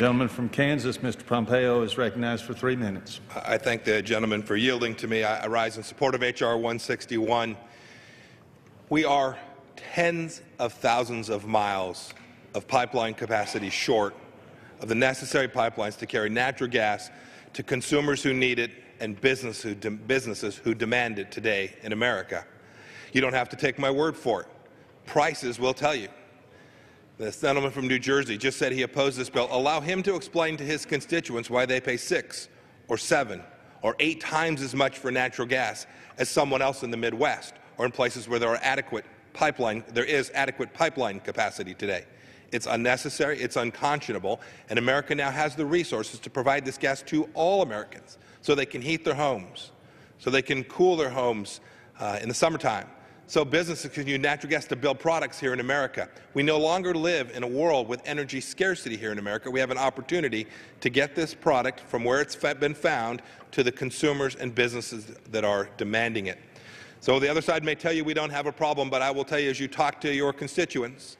Gentleman from Kansas, Mr. Pompeo, is recognized for three minutes. I thank the gentleman for yielding to me. I rise in support of H.R. 161. We are tens of thousands of miles of pipeline capacity short of the necessary pipelines to carry natural gas to consumers who need it and business who businesses who demand it today in America. You don't have to take my word for it. Prices will tell you. The gentleman from New Jersey just said he opposed this bill. Allow him to explain to his constituents why they pay six or seven or eight times as much for natural gas as someone else in the Midwest or in places where there are adequate pipeline there is adequate pipeline capacity today. It's unnecessary, it's unconscionable, and America now has the resources to provide this gas to all Americans so they can heat their homes, so they can cool their homes uh, in the summertime, so businesses can use natural gas to build products here in America. We no longer live in a world with energy scarcity here in America. We have an opportunity to get this product from where it's been found to the consumers and businesses that are demanding it. So the other side may tell you we don't have a problem, but I will tell you as you talk to your constituents,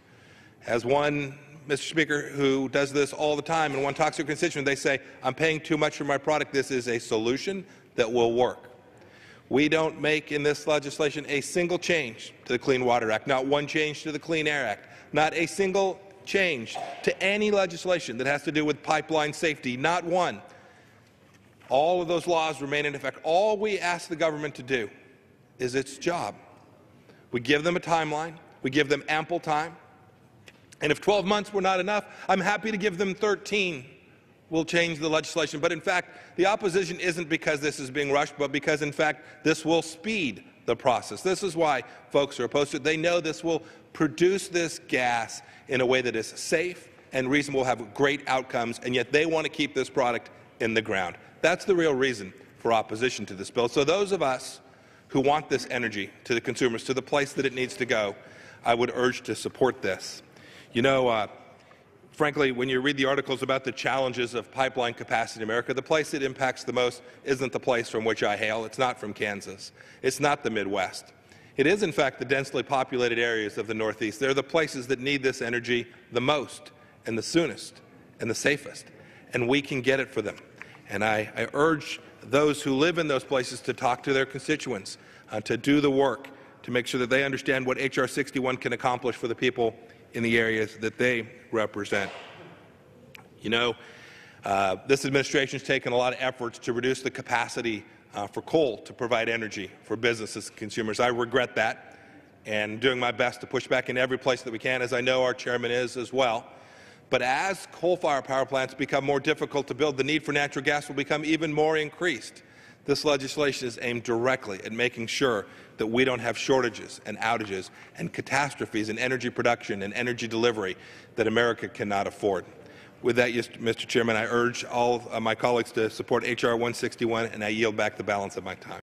as one Mr. Speaker, who does this all the time, and one talks to a constituent, they say, I'm paying too much for my product. This is a solution that will work. We don't make in this legislation a single change to the Clean Water Act, not one change to the Clean Air Act, not a single change to any legislation that has to do with pipeline safety, not one. All of those laws remain in effect. All we ask the government to do is its job. We give them a timeline. We give them ample time. And if 12 months were not enough, I'm happy to give them 13 will change the legislation. But in fact, the opposition isn't because this is being rushed, but because in fact this will speed the process. This is why folks are opposed to it. They know this will produce this gas in a way that is safe and reasonable, have great outcomes, and yet they want to keep this product in the ground. That's the real reason for opposition to this bill. So those of us who want this energy to the consumers, to the place that it needs to go, I would urge to support this. You know, uh, frankly, when you read the articles about the challenges of pipeline capacity in America, the place it impacts the most isn't the place from which I hail. It's not from Kansas. It's not the Midwest. It is, in fact, the densely populated areas of the Northeast. They're the places that need this energy the most and the soonest and the safest, and we can get it for them. And I, I urge those who live in those places to talk to their constituents, uh, to do the work, to make sure that they understand what H.R. 61 can accomplish for the people in the areas that they represent. You know, uh, this administration has taken a lot of efforts to reduce the capacity uh, for coal to provide energy for businesses and consumers. I regret that and doing my best to push back in every place that we can, as I know our chairman is as well. But as coal-fired power plants become more difficult to build, the need for natural gas will become even more increased. This legislation is aimed directly at making sure that we don't have shortages and outages and catastrophes in energy production and energy delivery that America cannot afford. With that, Mr. Chairman, I urge all my colleagues to support H.R. 161, and I yield back the balance of my time.